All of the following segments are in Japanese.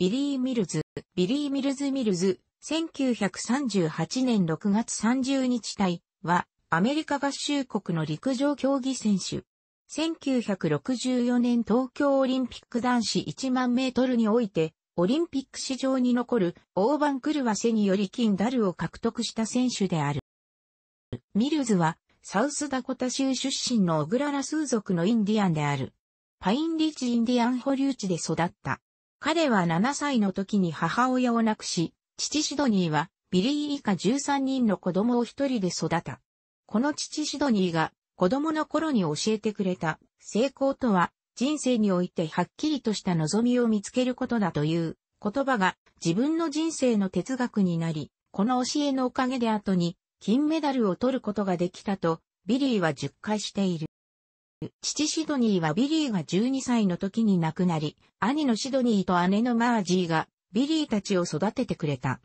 ビリー・ミルズ、ビリー・ミルズ・ミルズ、1938年6月30日隊は、アメリカ合衆国の陸上競技選手。1964年東京オリンピック男子1万メートルにおいて、オリンピック史上に残る大番狂わせにより金ダルを獲得した選手である。ミルズは、サウスダコタ州出身のオグララス族のインディアンである。パインリッジインディアン保留地で育った。彼は7歳の時に母親を亡くし、父シドニーはビリー以下13人の子供を一人で育た。この父シドニーが子供の頃に教えてくれた成功とは人生においてはっきりとした望みを見つけることだという言葉が自分の人生の哲学になり、この教えのおかげで後に金メダルを取ることができたとビリーは10回している。父シドニーはビリーが12歳の時に亡くなり、兄のシドニーと姉のマージーがビリーたちを育ててくれた。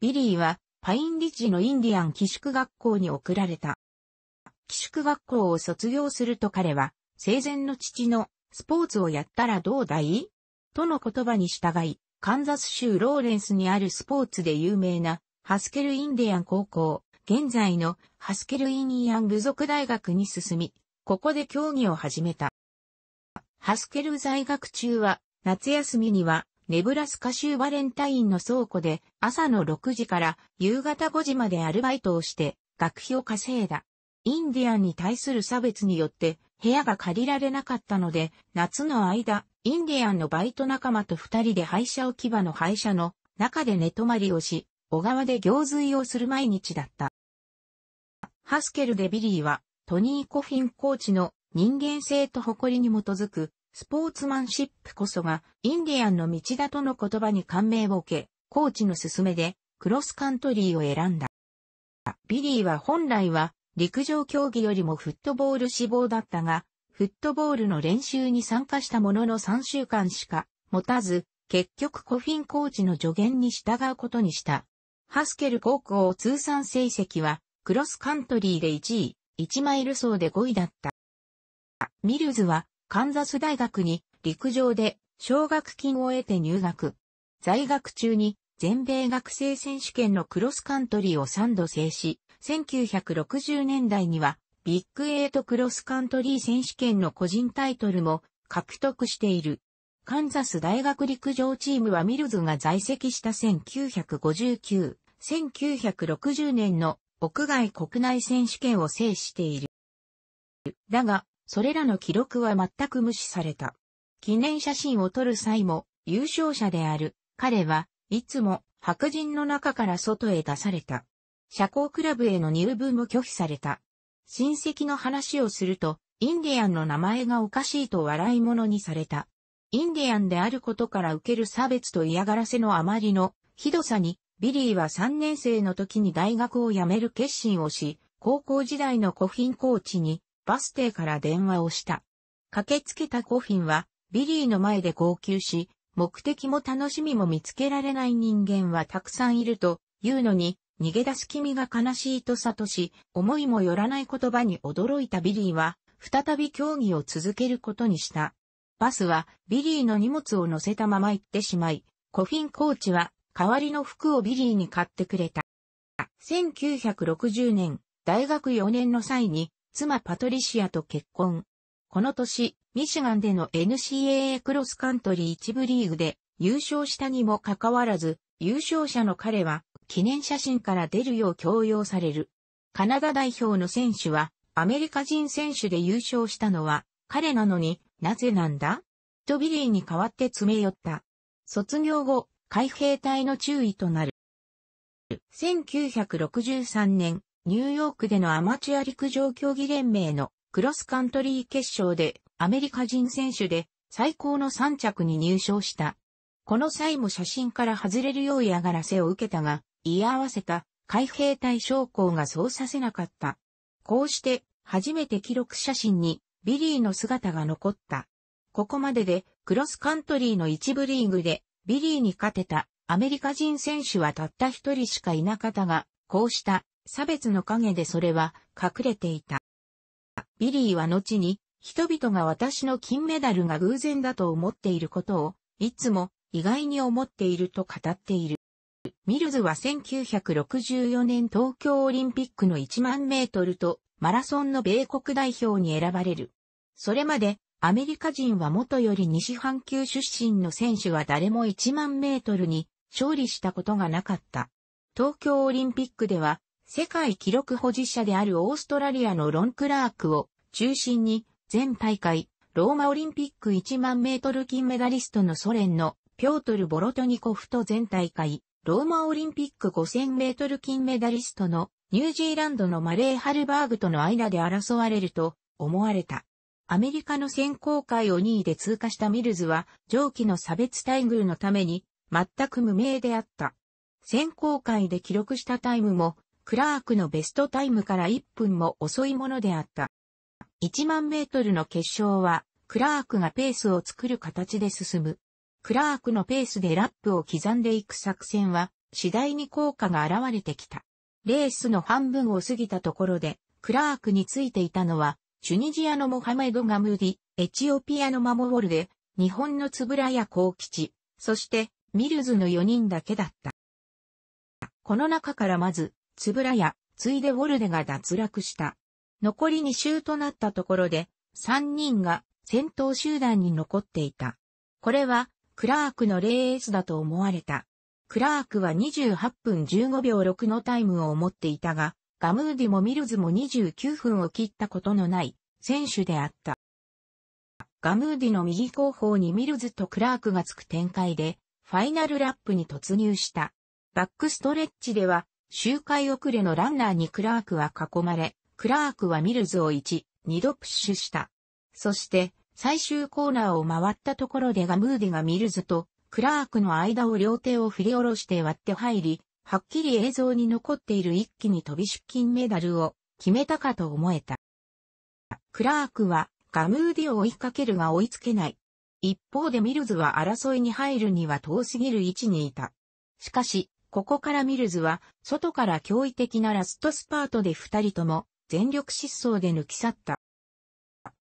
ビリーはパインリッジのインディアン寄宿学校に送られた。寄宿学校を卒業すると彼は生前の父のスポーツをやったらどうだいとの言葉に従い、カンザス州ローレンスにあるスポーツで有名なハスケルインディアン高校、現在のハスケルインディアン部族大学に進み、ここで競技を始めた。ハスケル在学中は、夏休みには、ネブラスカ州バレンタインの倉庫で、朝の6時から夕方5時までアルバイトをして、学費を稼いだ。インディアンに対する差別によって、部屋が借りられなかったので、夏の間、インディアンのバイト仲間と二人で廃車置き場の廃車の中で寝泊まりをし、小川で行水をする毎日だった。ハスケルでビリーはトニー・コフィンコーチの人間性と誇りに基づくスポーツマンシップこそがインディアンの道だとの言葉に感銘を受け、コーチの勧めでクロスカントリーを選んだ。ビリーは本来は陸上競技よりもフットボール志望だったが、フットボールの練習に参加したものの3週間しか持たず、結局コフィンコーチの助言に従うことにした。ハスケル高校通算成績はクロスカントリーで1位、1マイル走で5位だった。ミルズはカンザス大学に陸上で奨学金を得て入学。在学中に全米学生選手権のクロスカントリーを3度制し、1960年代にはビッグエイトクロスカントリー選手権の個人タイトルも獲得している。カンザス大学陸上チームはミルズが在籍した1959、1960年の国外国内選手権を制している。だが、それらの記録は全く無視された。記念写真を撮る際も、優勝者である彼はいつも白人の中から外へ出された。社交クラブへの入部も拒否された。親戚の話をすると、インディアンの名前がおかしいと笑い物にされた。インディアンであることから受ける差別と嫌がらせのあまりのひどさにビリーは3年生の時に大学を辞める決心をし、高校時代のコフィンコーチにバス停から電話をした。駆けつけたコフィンは、ビリーの前で号泣し、目的も楽しみも見つけられない人間はたくさんいるというのに、逃げ出す君が悲しいと悟し、思いもよらない言葉に驚いたビリーは、再び競技を続けることにした。バスはビリーの荷物を乗せたまま行ってしまい、コフィンコーチは代わりの服をビリーに買ってくれた。1960年、大学4年の際に、妻パトリシアと結婚。この年、ミシガンでの NCAA クロスカントリー一部リーグで優勝したにもかかわらず、優勝者の彼は記念写真から出るよう強要される。カナダ代表の選手は、アメリカ人選手で優勝したのは彼なのになぜなんだとビリーに代わって詰め寄った。卒業後、海兵隊の注意となる。1963年、ニューヨークでのアマチュア陸上競技連盟のクロスカントリー決勝でアメリカ人選手で最高の3着に入賞した。この際も写真から外れるよう嫌がらせを受けたが、居合わせた海兵隊将校がそうさせなかった。こうして初めて記録写真にビリーの姿が残った。ここまででクロスカントリーの一部リーグでビリーに勝てたアメリカ人選手はたった一人しかいなかったが、こうした差別の陰でそれは隠れていた。ビリーは後に人々が私の金メダルが偶然だと思っていることをいつも意外に思っていると語っている。ミルズは1964年東京オリンピックの1万メートルとマラソンの米国代表に選ばれる。それまでアメリカ人は元より西半球出身の選手は誰も1万メートルに勝利したことがなかった。東京オリンピックでは世界記録保持者であるオーストラリアのロン・クラークを中心に全大会ローマオリンピック1万メートル金メダリストのソ連のピョートル・ボロトニコフと全大会ローマオリンピック5000メートル金メダリストのニュージーランドのマレー・ハルバーグとの間で争われると思われた。アメリカの選考会を2位で通過したミルズは、上記の差別待遇のために、全く無名であった。選考会で記録したタイムも、クラークのベストタイムから1分も遅いものであった。1万メートルの決勝は、クラークがペースを作る形で進む。クラークのペースでラップを刻んでいく作戦は、次第に効果が現れてきた。レースの半分を過ぎたところで、クラークについていたのは、チュニジアのモハメド・ガムディ、エチオピアのマモウォルで、日本のつぶらや幸吉、そしてミルズの4人だけだった。この中からまず、つぶらや、ついでウォルデが脱落した。残り2周となったところで、3人が戦闘集団に残っていた。これは、クラークのレースだと思われた。クラークは28分15秒6のタイムを持っていたが、ガムーディもミルズも29分を切ったことのない選手であった。ガムーディの右後方にミルズとクラークがつく展開で、ファイナルラップに突入した。バックストレッチでは、周回遅れのランナーにクラークは囲まれ、クラークはミルズを1、2度プッシュした。そして、最終コーナーを回ったところでガムーディがミルズとクラークの間を両手を振り下ろして割って入り、はっきり映像に残っている一気に飛び出勤メダルを決めたかと思えた。クラークはガムーディを追いかけるが追いつけない。一方でミルズは争いに入るには遠すぎる位置にいた。しかし、ここからミルズは、外から驚異的なラストスパートで二人とも、全力疾走で抜き去った。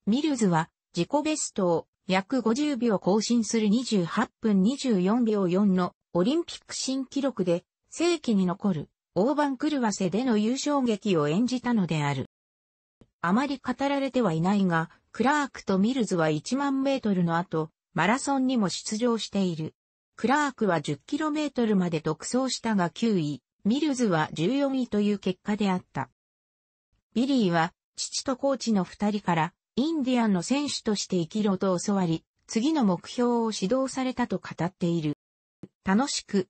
ミルズは、自己ベストを、約50秒更新する28分24秒4の、オリンピック新記録で、世紀に残る大番狂わせでの優勝劇を演じたのである。あまり語られてはいないが、クラークとミルズは1万メートルの後、マラソンにも出場している。クラークは1 0トルまで独走したが9位、ミルズは14位という結果であった。ビリーは、父とコーチの二人から、インディアンの選手として生きろと教わり、次の目標を指導されたと語っている。楽しく、